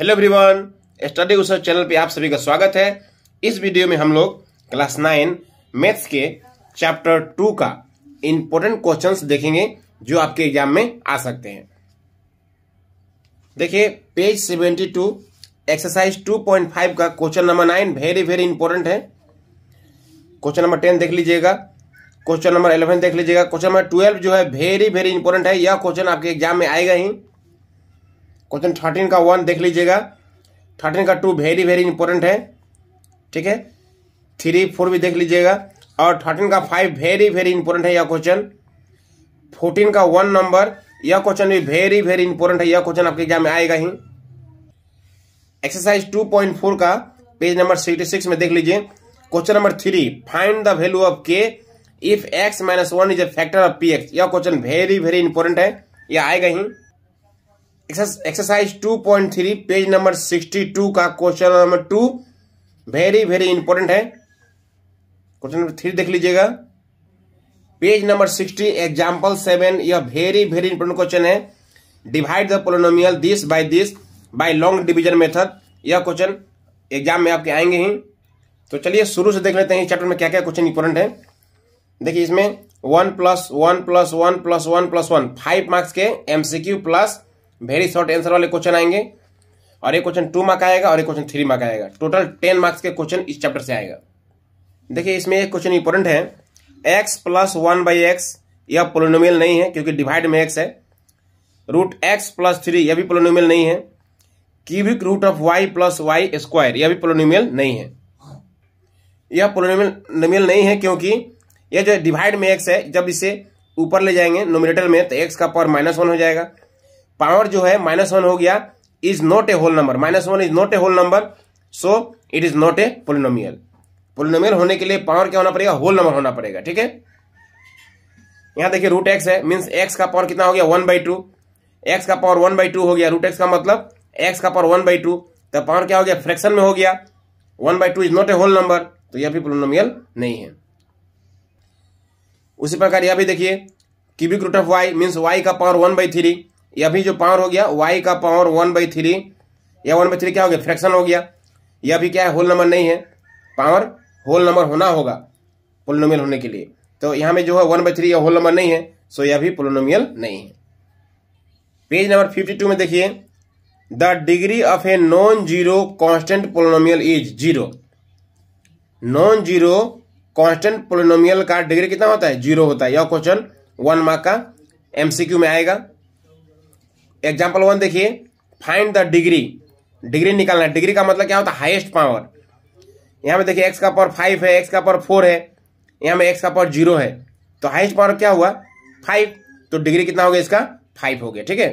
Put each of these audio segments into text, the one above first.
hello everyone study उसे channel पे आप सभी का स्वागत है इस वीडियो में हम लोग क्लास नाइन मैथ्स के चैप्टर टू का इम्पोर्टेंट क्वेश्चंस देखेंगे जो आपके एग्जाम में आ सकते हैं देखिए page seventy two exercise two point five का question number nine very very important है क्वेश्चन नंबर टेन देख लीजिएगा क्वेश्चन नंबर इलेवन देख लीजिएगा क्वेश्चन नंबर ट्वेल्व जो है वेरी वेरी इंपॉर्टेंट है यह क्वेश्चन आपके एग्जाम में आएगा ही क्वेश्चन थर्टीन का वन देख लीजिएगा थर्टीन का टू वेरी वेरी इंपॉर्टेंट है ठीक है थ्री फोर भी देख लीजिएगा और थर्टीन का फाइव वेरी वेरी इंपॉर्टेंट है यह क्वेश्चन फोर्टीन का वन नंबर यह क्वेश्चन भी वेरी वेरी इंपॉर्टेंट है यह क्वेश्चन आपके एग्जाम में आएगा ही एक्सरसाइज टू पॉइंट फोर का पेज नंबर सिक्सटी सिक्स में देख लीजिए question number three find the value of के if X minus one is a factor of P X यह क्वेश्चन वेरी वेरी इंपॉर्टेंट है यह आएगा ही exercise two point three page number sixty to का question number two very very important है question number three देख लीजिएगा page number sixty example seven यह वेरी वेरी इंपॉर्टेंट क्वेश्चन है divide the polynomial this by this by long division method यह question exam में आपके आएंगे ही तो चलिए शुरू से देख लेते हैं चैप्टर में क्या क्या क्वेश्चन इंपॉर्टेंट है देखिए इसमें one plus one plus one plus one plus one five marks के MCQ plus very short answer वाले क्वेश्चन आएंगे और एक क्वेश्चन टू मार्क आएगा और एक क्वेश्चन थ्री मार्क आएगा टोटल टेन मार्क्स के क्वेश्चन इस चैप्टर से आएगा देखिए इसमें एक क्वेश्चन इंपॉर्टेंट है X plus one by X यह पोलोनोमियल नहीं है क्योंकि डिवाइड में एक्स है रूट एक्स प्लस थ्री यह भी पोलोनोमियल नहीं है cubic root of Y plus Y square यह भी पोलोनोमियल नहीं है यह पोलोनोमियल नहीं है क्योंकि यह जो डिवाइड में एक्स है जब इसे ऊपर ले जाएंगे नोमिनेटर में तो एक्स का पावर माइनस वन हो जाएगा पावर जो है माइनस वन हो गया is not a whole number minus one is not a whole number so it is not a polynomial polynomial होने के लिए पावर क्या होना पड़ेगा होल नंबर होना पड़ेगा ठीक है यहां देखिए रूट एक्स है मीन्स एक्स का पावर कितना हो गया वन बाई टू एक्स का पावर वन बाई टू हो गया रूट एक्स का मतलब एक्स का पावर वन बाई टू तो पावर क्या हो गया फ्रैक्शन में हो गया one by two is not a whole number तो यह भी पोलिनोमियल नहीं है उसी प्रकार यह भी देखिए cubic root of Y means Y का पावर वन बाई थ्री ये अभी जो पावर हो गया वाई का पावर वन बाई थ्री या वन बाई थ्री क्या हो गया फ्रैक्शन हो गया यह अभी क्या है होल नंबर नहीं है पावर होल नंबर होना होगा पोलिनोमियल होने के लिए तो यहाँ में जो है वन बाई थ्री या होल नंबर नहीं है सो यह भी पोलिनोमियल नहीं है पेज नंबर फिफ्टी टू में देखिए the degree of a non zero constant polynomial is zero non zero constant polynomial का डिग्री कितना होता है जीरो होता है यह क्वेश्चन वन मार्क का एमसीक्यू में आएगा एग्जाम्पल वन देखिए फाइंड द डिग्री डिग्री निकालना है डिग्री का मतलब क्या होता है हाइएस्ट पावर यहाँ में देखिए एक्स का पावर फाइव है एक्स का पावर फोर है यहाँ में x का पावर जीरो है तो हाइस्ट पावर क्या हुआ फाइव तो डिग्री कितना हो गया इसका फाइव हो गया ठीक है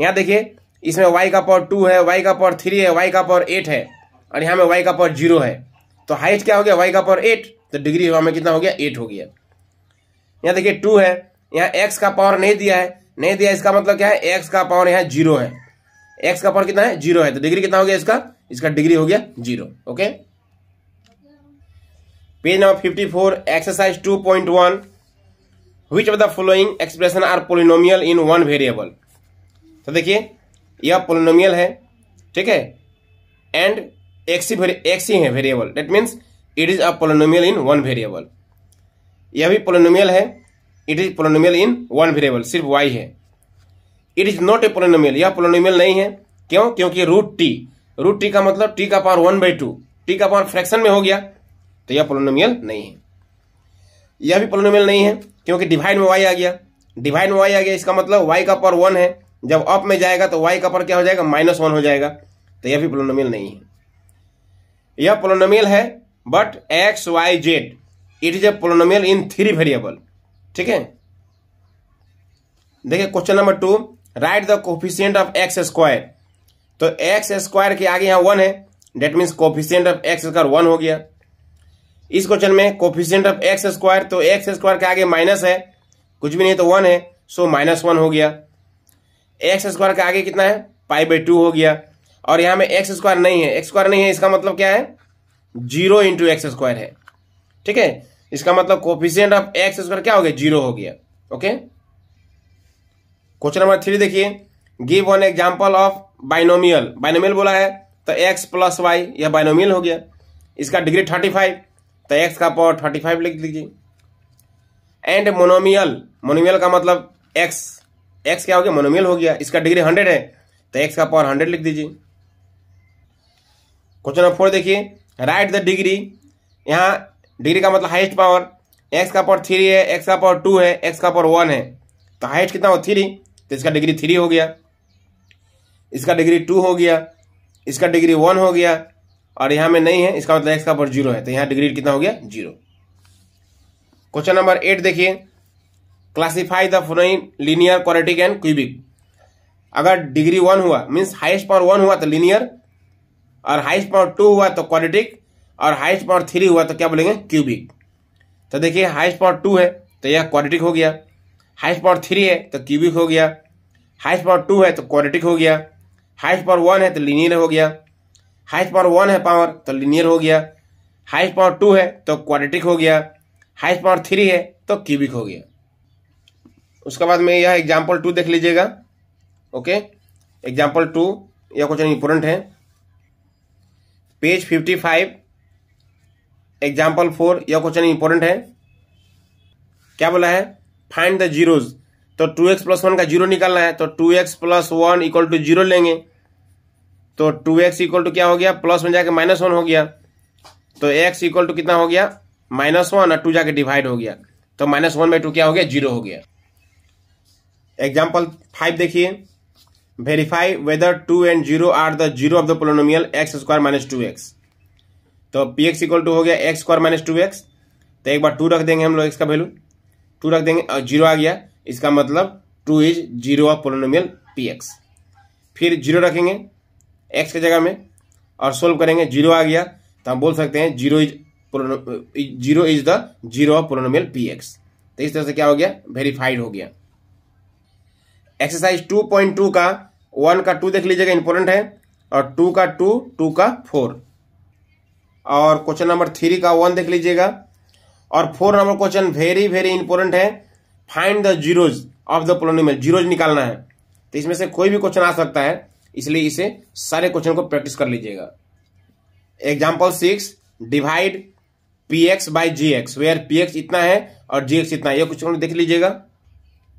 यहाँ देखिए इसमें वाई का पावर टू है वाई का पावर थ्री है वाई का पावर एट है और यहाँ में वाई का पावर जीरो है तो हाइस्ट क्या हो गया वाई का पावर एट तो डिग्री हमें कितना हो गया एट हो गया यहाँ देखिए टू है यहाँ एक्स का पावर नहीं दिया है नहीं दिया इसका मतलब क्या है एक्स का पावर यहाँ जीरो है एक्स का पावर कितना है जीरो है तो डिग्री कितना हो गया इसका इसका डिग्री हो गया zero okay page number fifty four exercise two point one which of the following expression are polynomial in one variable तो देखिए यह पोलिनोमियल है ठीक है एंड एक्स ही एक्स ही है variable that means it is a polynomial in one variable यह भी पोलिनोमियल है it is polynomial in one variable सिर्फ वाई है it is not a polynomial यह पोलोनोमियल नहीं है क्यों क्योंकि रूट टी रूट टी का मतलब टी का power one by two T का पावर फ्रैक्शन में हो गया तो यह पोलोनोमियल नहीं है यह भी पोलोनोमियल नहीं है क्योंकि डिवाइड में वाई आ गया डिवाइड में वाई आ गया इसका मतलब वाई का पावर वन है जब अप में जाएगा तो वाई का पावर क्या हो जाएगा माइनस वन हो जाएगा तो यह भी पोलोनोमियल नहीं है यह पोलोनोमियल है but X Y Z it is a polynomial in three variable ठीक है देखिए question number two write the coefficient of X square तो एक्स स्क्वायर के आगे यहां वन है that mean coefficient of X square one हो गया इस क्वेश्चन में कोफिशियंट ऑफ एक्स स्क्वायर तो एक्स स्क्वायर के आगे माइनस है कुछ भी नहीं तो वन है सो माइनस वन हो गया एक्स स्क्वायर के आगे कितना है पाई बाई टू हो गया और यहां में एक्स स्क्वायर नहीं है एक्स स्क्वायर नहीं है इसका मतलब क्या है जीरो इंटू एक्स स्क्वायर है ठीक है इसका मतलब कोफिशियंट ऑफ एक्स स्क्वायर क्या हो गया जीरो हो गया ओके क्वेश्चन नंबर थ्री देखिए give one example of binomial binomial बोला है तो एक्स प्लस वाई यह बाइनोमियल हो गया इसका डिग्री थर्टी फाइव तो एक्स का पावर थर्टी फाइव लिख दीजिए एंड मोनोमियल मोनोमियल का मतलब एक्स एक्स क्या हो गया मोनोमियल हो गया इसका डिग्री हंड्रेड है तो एक्स का पावर हंड्रेड लिख दीजिए क्वेश्चन नंबर फोर देखिए राइट द डिग्री यहाँ डिग्री का मतलब हाइस्ट पावर एक्स का पावर थ्री है एक्स का पावर टू है एक्स का पावर वन है तो हाइस्ट कितना हो थ्री तो इसका डिग्री थ्री हो गया इसका डिग्री टू हो गया इसका डिग्री वन हो गया और यहाँ में नहीं है इसका मतलब एक्स का पावर जीरो है तो यहाँ डिग्री कितना हो गया जीरो क्वेश्चन नंबर एट देखिए classify the following linear quadratic and cubic अगर डिग्री वन हुआ मीन्स हाइस्ट पावर वन हुआ तो लीनियर और हाइस्ट पावर टू हुआ तो क्वालिटिक और हाइस्ट पावर थ्री हुआ तो क्या बोलेंगे क्यूबिक तो देखिए हाइस्ट पावर टू है तो यह क्वाड्रेटिक हो गया हाइस्ट पावर थ्री है तो क्यूबिक हो गया हाइस्ट पावर टू है तो क्वाड्रेटिक हो गया हाइस्ट पावर वन है तो लीनियर हो गया हाइस्ट पावर वन है पावर तो लीनियर हो गया हाइस्ट पावर टू है तो क्वाड्रेटिक हो गया हाइस्ट पावर थ्री है तो क्यूबिक हो गया उसके बाद में यह एग्जाम्पल टू देख लीजिएगा ओके एग्जाम्पल टू यह क्वेश्चन इंपोर्टेंट है page fifty five example four यह क्वेश्चन इंपॉर्टेंट है क्या बोला है फाइंड द जीरोज तो टू एक्स प्लस वन का जीरो निकालना है तो two x plus one equal to zero लेंगे तो टू एक्स इक्वल टू क्या हो गया प्लस में जाके माइनस वन हो गया तो एक्स इक्वल टू कितना हो गया माइनस वन और टू जाके डिवाइड हो गया तो माइनस वन बाई टू क्या हो गया जीरो हो गया एग्जाम्पल फाइव देखिए verify whether two and zero are the zero of the polynomial x square minus two x तो पी एक्स इक्वल टू हो गया x square minus two x तो एक बार टू रख देंगे हम लोग इसका वैल्यू टू रख देंगे और जीरो आ गया इसका मतलब two is zero of polynomial p x फिर जीरो रखेंगे एक्स की जगह में और सोल्व करेंगे जीरो आ गया तो हम बोल सकते हैं zero is zero is the zero of polynomial p x तो इस तरह से क्या हो गया वेरीफाइड हो गया एक्सरसाइज टू पॉइंट टू का वन का टू देख लीजिएगा इंपॉर्टेंट है और टू का टू टू का फोर और क्वेश्चन नंबर थ्री का वन देख लीजिएगा और four number question very very important है find the zeros of the polynomial zeros निकालना है तो इसमें से कोई भी क्वेश्चन आ सकता है इसलिए इसे सारे क्वेश्चन को प्रैक्टिस कर लीजिएगा example six divide p x by g x where p x इतना है और जी एक्स इतना है ये क्वेश्चन देख लीजिएगा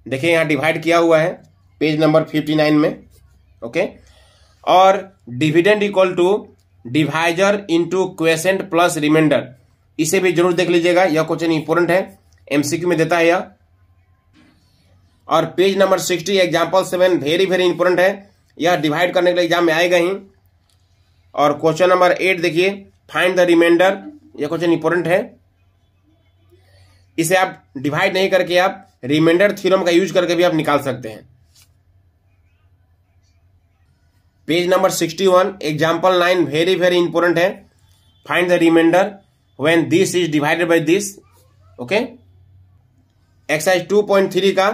देखिए यहाँ डिवाइड किया हुआ है पेज नंबर फिफ्टी नाइन में ओके और dividend equal to divisor into quotient plus remainder इसे भी जरूर देख लीजिएगा यह क्वेश्चन इंपोर्टेंट है एमसीक्यू में देता है यह और page number sixty example seven very very important है यह डिवाइड करने के लिए एग्जाम में आएगा ही और क्वेश्चन नंबर एट देखिए फाइंड द रिमाइंडर यह क्वेश्चन इंपोर्टेंट है इसे आप डिवाइड नहीं करके आप रिमाइंडर थ्योरम का यूज करके भी आप निकाल सकते हैं page number sixty one example nine very very important है find the remainder when this is divided by this okay exercise two point three का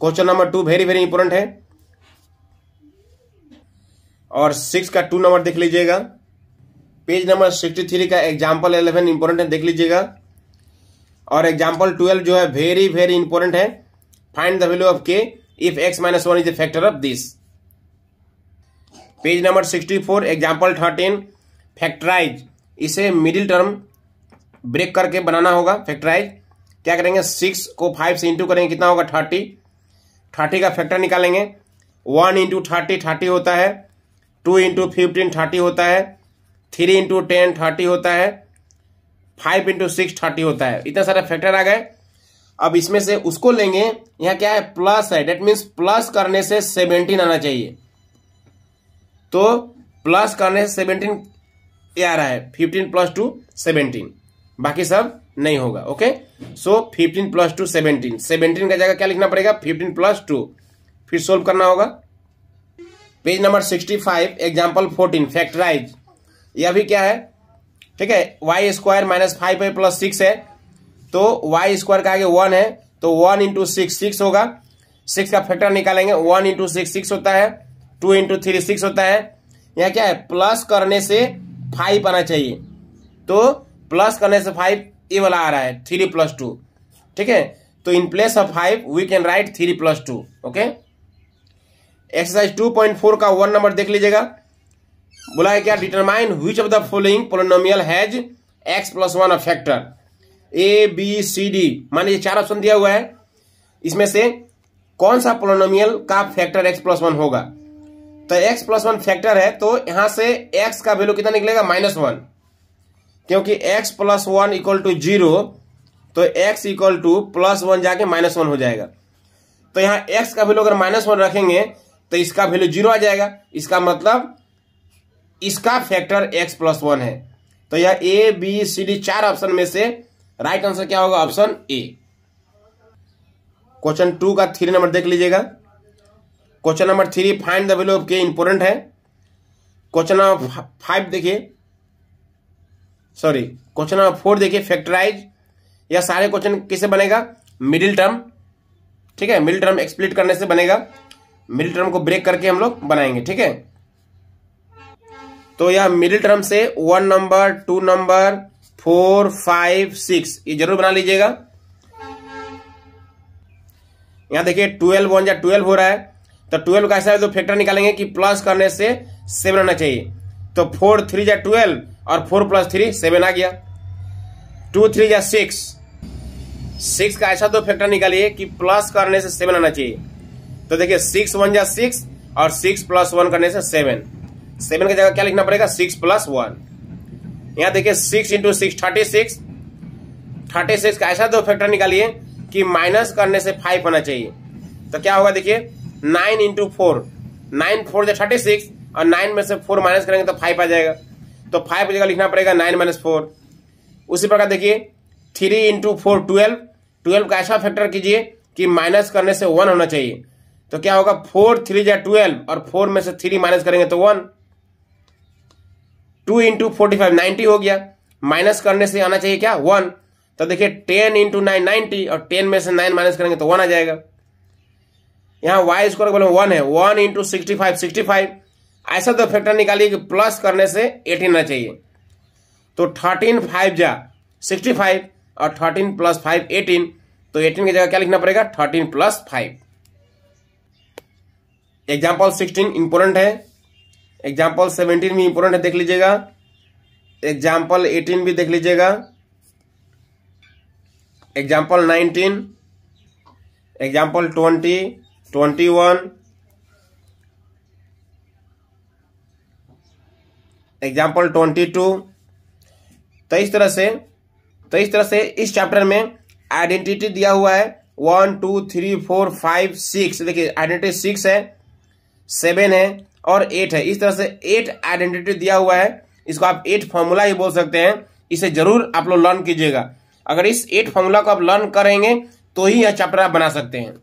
question number two very very important है और सिक्स का टू नंबर देख लीजिएगा page number sixty three का example eleven important है देख लीजिएगा और एग्जाम्पल ट्वेल्व जो है वेरी वेरी इंपॉर्टेंट है फाइंड द वैल्यू ऑफ के if X minus one is a factor of this page number sixty four example thirteen factorise इसे मिडिल टर्म ब्रेक करके बनाना होगा फैक्टराइज क्या करेंगे सिक्स को फाइव से इंटू करेंगे कितना होगा थर्टी थर्टी का फैक्टर निकालेंगे वन इंटू थर्टी थर्टी होता है टू इंटू फिफ्टीन थर्टी होता है थ्री इंटू टेन थर्टी होता है फाइव इंटू सिक्स थर्टी होता है इतना सारा फैक्टर आ गए अब इसमें से उसको लेंगे यहाँ क्या है प्लस है डेट मीन्स प्लस करने से सेवेंटीन आना चाहिए तो प्लस करने से सेवनटीन ये आ रहा है फिफ्टीन प्लस टू सेवनटीन बाकी सब नहीं होगा okay so fifteen plus two seventeen seventeen का जगह क्या लिखना पड़ेगा फिफ्टीन प्लस टू फिर सोल्व करना होगा page number sixty five example fourteen factorise यह भी क्या है ठीक है वाई स्क्वायर माइनस फाइव है प्लस सिक्स है तो वाई स्क्वायर का आगे वन है तो वन इंटू सिक्स सिक्स होगा सिक्स का फैक्टर निकालेंगे वन इंटू सिक्स सिक्स होता है टू इंटू थ्री सिक्स होता है यहाँ क्या है प्लस करने से फाइव आना चाहिए तो प्लस करने से फाइव ये वाला आ रहा है थ्री प्लस टू ठीक है तो in place of five we can write three plus two okay exercise two point four का वन नंबर देख लीजिएगा बोला है क्या determine which of the following polynomial has x plus one of factor A B C D मान लीजिए चार option दिया हुआ है इसमें से कौन सा पोलोनोमियल का फैक्टर एक्स प्लस वन होगा तो x प्लस वन फैक्टर है तो यहां से x का वैल्यू कितना निकलेगा माइनस वन क्योंकि x plus one equal to zero तो x equal to plus one जाके माइनस वन हो जाएगा तो यहां x का वैल्यू अगर माइनस वन रखेंगे तो इसका वैल्यू जीरो आ जाएगा इसका मतलब इसका फैक्टर x प्लस वन है तो यह ए बी सी डी चार ऑप्शन में से राइट आंसर क्या होगा ऑप्शन ए क्वेश्चन टू का थ्री नंबर देख लीजिएगा question number three find the value of k important है क्वेश्चन नंबर फाइव देखिए सॉरी क्वेश्चन नंबर फोर देखिए फैक्टराइज यह सारे क्वेश्चन किसे बनेगा मिडिल टर्म ठीक है मिडिल टर्म एक्सप्लीट करने से बनेगा मिडिल टर्म को ब्रेक करके हम लोग बनाएंगे ठीक है तो यह मिडिल टर्म से one number two number four five six ये जरूर बना लीजिएगा यहां देखिए ट्वेल्व वन या ट्वेल्व हो रहा है तो ट्वेल्व का हिसाब तो फैक्टर निकालेंगे कि प्लस करने से सेवन आना चाहिए तो फोर थ्री या ट्वेल्व और फोर प्लस थ्री सेवन आ गया टू थ्री या सिक्स सिक्स का ऐसा तो फैक्टर निकालिए कि प्लस करने से सेवन आना चाहिए तो देखिए सिक्स वन या सिक्स और सिक्स प्लस वन करने से सेवन सेवन की जगह क्या लिखना पड़ेगा सिक्स प्लस वन यहाँ देखिए six into six thirty six thirty six का ऐसा दो फैक्टर निकालिए कि माइनस करने से फाइव होना चाहिए तो क्या होगा देखिए nine into four nine four जो थर्टी सिक्स और नाइन में से फोर माइनस करेंगे तो फाइव आ जाएगा तो फाइव जगह लिखना पड़ेगा नाइन माइनस फोर उसी प्रकार देखिए three into four twelve twelve का ऐसा फैक्टर कीजिए कि माइनस करने से वन होना चाहिए तो क्या होगा फोर थ्री या ट्वेल्व और फोर में से थ्री माइनस करेंगे तो one two into forty five ninety हो गया माइनस करने से आना चाहिए क्या वन तो देखिए टेन इंटू नाइन नाइन्टी और टेन में से नाइन माइनस करेंगे तो वन आ जाएगा यहाँ वाई स्क्वायर के बल वन है one into sixty five sixty five ऐसा तो फैक्टर निकालिए कि प्लस करने से एटीन आना चाहिए तो थर्टीन फाइव जा सिक्सटी फाइव और थर्टीन प्लस फाइव एटीन तो एटीन की जगह क्या लिखना पड़ेगा thirteen plus five example sixteen important है एग्जाम्पल सेवेंटीन भी इंपोर्टेंट है देख लीजिएगा एग्जाम्पल एटीन भी देख लीजिएगा example nineteen example twenty twenty one example twenty two तो इस तरह से तो इस तरह से इस चैप्टर में आइडेंटिटी दिया हुआ है one two three four five six देखिए आइडेंटिटी सिक्स है सेवन है और एट है इस तरह से एट आइडेंटिटी दिया हुआ है इसको आप एट फॉर्मूला ही बोल सकते हैं इसे जरूर आप लोग लर्न कीजिएगा अगर इस एट फॉर्मूला को आप लर्न करेंगे तो ही यह चैप्टर आप बना सकते हैं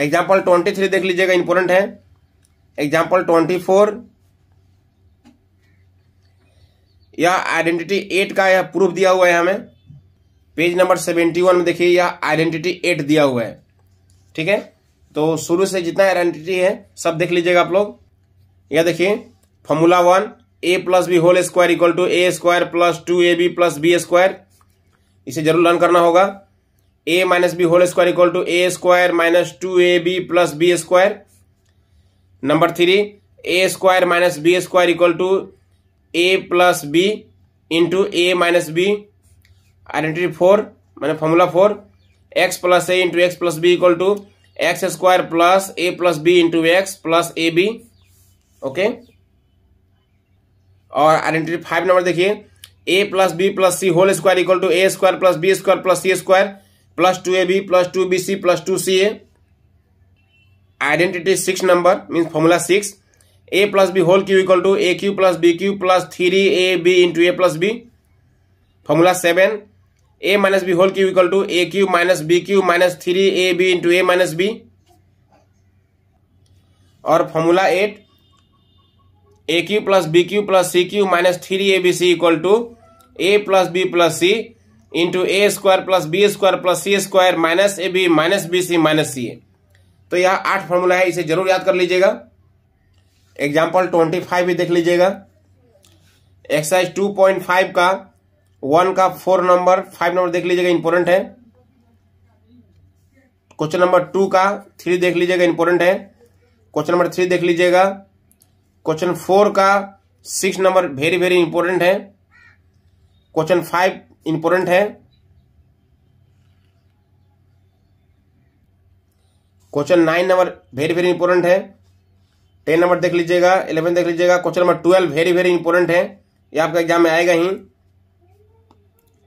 एग्जाम्पल ट्वेंटी थ्री देख लीजिएगा इंपोर्टेंट है एग्जाम्पल ट्वेंटी फोर यह आइडेंटिटी एट का यह प्रूफ दिया हुआ है हमें पेज नंबर सेवेंटी वन में देखिए यह आइडेंटिटी एट दिया हुआ है ठीक है तो शुरू से जितना आइडेंटिटी है सब देख लीजिएगा आप लोग यह देखिए formula one a plus b whole square equal to a square plus two a b plus b square इसे जरूर लर्न करना होगा a minus b whole square equal to a square minus two a b plus b square number three a square minus b square equal to a plus b into a minus b identity four मैंने formula four x plus a into x plus B equal to x square plus a plus b into x plus a b okay और identity five number देखिए a plus b plus c whole square equal to a square plus b square plus c square plus two a b plus two b c plus two c a identity six number mean formula six a plus b whole cube equal to a cube plus b cube plus three a b into a plus b formula seven a minus b whole cube equal to a cube minus b cube minus three a b into a minus b और formula eight a cube plus b cube plus c cube minus three a B c equal to a plus b plus c into a square plus b square plus c square minus a b minus b c minus c a तो यह आठ formula है इसे जरूर याद कर लीजिएगा example twenty five भी देख लीजिएगा एक्सरसाइज टू पॉइंट फाइव का वन का फोर नंबर फाइव नंबर देख लीजिएगा इंपॉर्टेंट है क्वेश्चन नंबर टू का थ्री देख लीजिएगा इंपॉर्टेंट है क्वेश्चन नंबर थ्री देख लीजिएगा क्वेश्चन फोर का six number very very important है क्वेश्चन फाइव इंपॉर्टेंट है question nine number very very important है टेन नंबर देख लीजिएगा इलेवन देख लीजिएगा question number twelve very very important है ये आपका एग्जाम में आएगा ही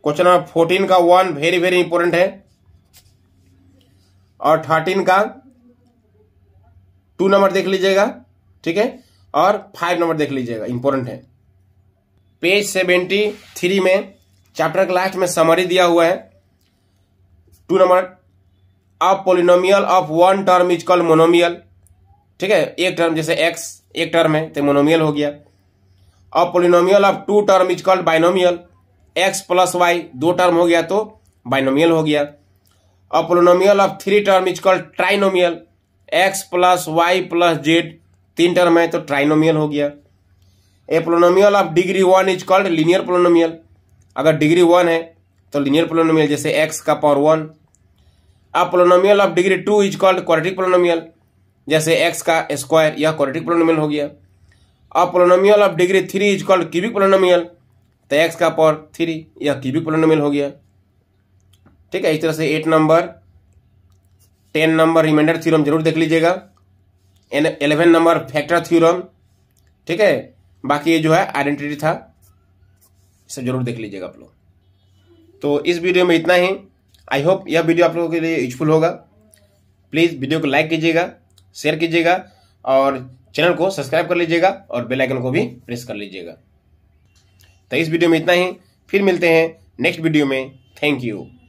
क्वेश्चन नंबर फोर्टीन का वन वेरी वेरी इंपॉर्टेंट है और थर्टीन का टू नंबर देख लीजिएगा ठीक है और फाइव नंबर देख लीजिएगा इंपॉर्टेंट है पेज सेवेंटी थ्री में चैप्टर के लास्ट में समरी दिया हुआ है टू नंबर अब polynomial of one term is called monomial ठीक है एक टर्म जैसे एक्स एक टर्म है तो मोनोमियल हो गया अब polynomial of two term is called binomial X plus Y दो टर्म हो गया तो बाइनोमियल हो गया अब polynomial of three term is called trinomial X plus Y plus Z तीन टर्म है तो ट्राइनोमियल हो गया a polynomial of degree one is called linear polynomial अगर डिग्री वन है तो लिनियर पोलोनोमियल जैसे एक्स का पावर वन अब polynomial of degree two is called क्वारिटिक polynomial जैसे एक्स का स्क्वायर यह क्वारिटिक पोलोनोमियल हो गया अब polynomial of degree three is called cubic polynomial तो एक्स का पावर थ्री यह क्यूबिक पोलोनोमियल हो गया ठीक है इस तरह से at number ten number remainder theorem जरूर देख लीजिएगा एलेवन नंबर फैक्टर थ्योरम ठीक है बाकी ये जो है आइडेंटिटी था इसे ज़रूर देख लीजिएगा आप लोग तो इस वीडियो में इतना ही आई होप यह वीडियो आप लोगों के लिए यूजफुल होगा प्लीज़ वीडियो को लाइक कीजिएगा शेयर कीजिएगा और चैनल को सब्सक्राइब कर लीजिएगा और बेल आइकन को भी प्रेस कर लीजिएगा तो इस वीडियो में इतना ही फिर मिलते हैं नेक्स्ट वीडियो में थैंक यू